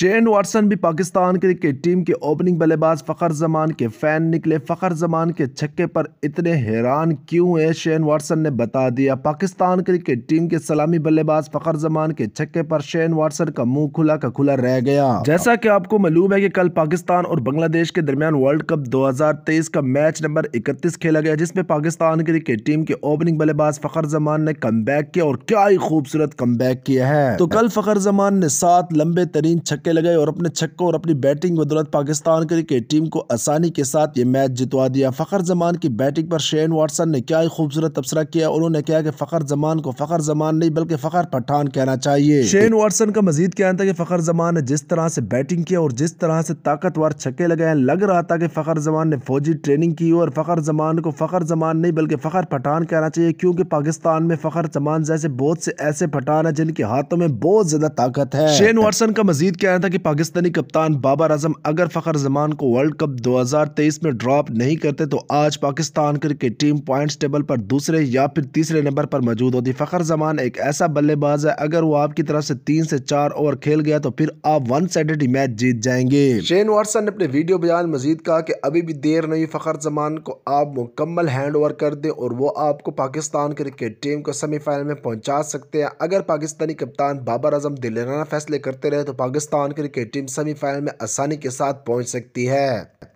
Shane Watson भी Pakistan cricket team के opening बल्लेबाज फ़खर जमान के फ़ैन निकले फ़खर जमान के छक्के पर इतने हैरान क्यों हैं शेन वाटसन ने बता दिया पाकिस्तान क्रिकेट टीम के सलामी बल्लेबाज फ़खर जमान के छक्के पर शेन वाटसन का मुंह खुला का खुला रह गया जैसा कि आपको मालूम है कि कल पाकिस्तान और बांग्लादेश के दरमियान वर्ल्ड कप दो का मैच नंबर इकतीस खेला गया जिसमे पाकिस्तान क्रिकेट टीम के ओपनिंग बल्लेबाज फ़खर जमान ने कम किया और क्या ही खूबसूरत कम किया है तो कल फ़खर जमान ने सात लंबे तरीन छक्के छक्के लगाए और अपने छक्कों और अपनी बैटिंग बदौलत पाकिस्तान क्रिकेट टीम को आसानी के साथ ये मैच जितवा दिया फ़खर जमान की बैटिंग पर शेन वाटसन ने क्या ही खूबसूरत तबसरा किया उन्होंने कहा कि फ़खर जमान को फ़खर जमान नहीं बल्कि फ़खर पठान कहना चाहिए शेन वाटसन का मजीद कहना था कि फ़खर जमान ने जिस तरह से बैटिंग किया और जिस तरह से ताकतवर छक्के लगाए लग रहा था कि फ़खर जमान ने फौजी ट्रेनिंग की और फ़खर जमान को फ़खर जमान नहीं बल्कि फ़खर पठान कहना चाहिए क्योंकि पाकिस्तान में फ़खर जमान जैसे बहुत से ऐसे पठान है जिनके हाथों में बहुत ज़्यादा ताकत है शेन वाटसन का मजीद कहना था कि पाकिस्तानी कप्तान बाबर आजम अगर फ़खर जमान को वर्ल्ड कप 2023 में ड्रॉप नहीं करते तो आज Pakistan cricket team points table पर दूसरे या फिर तीसरे नंबर पर मौजूद होती फ़खर जमान एक ऐसा बल्लेबाज है अगर वो आपकी तरफ से तीन से चार ओवर खेल गया तो फिर आप वन साइड मैच जीत जाएंगे शेन वाटसन ने अपने वीडियो बयान मजीद कहा कि अभी भी देर नहीं फ़खर जमान को आप मुकम्मल हैंड ओवर कर दे और वो आपको पाकिस्तान क्रिकेट टीम को सेमीफाइनल में पहुंचा सकते हैं अगर पाकिस्तानी कप्तान बाबर आजम दिल्ली फैसले करते रहे तो Pakistan Pakistan cricket team semifinal में आसानी के साथ पहुंच सकती है